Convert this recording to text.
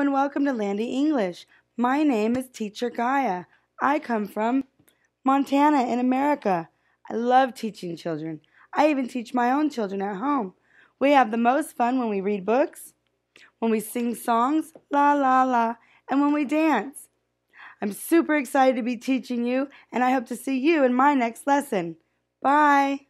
and welcome to Landy English. My name is Teacher Gaia. I come from Montana in America. I love teaching children. I even teach my own children at home. We have the most fun when we read books, when we sing songs, la la la, and when we dance. I'm super excited to be teaching you, and I hope to see you in my next lesson. Bye!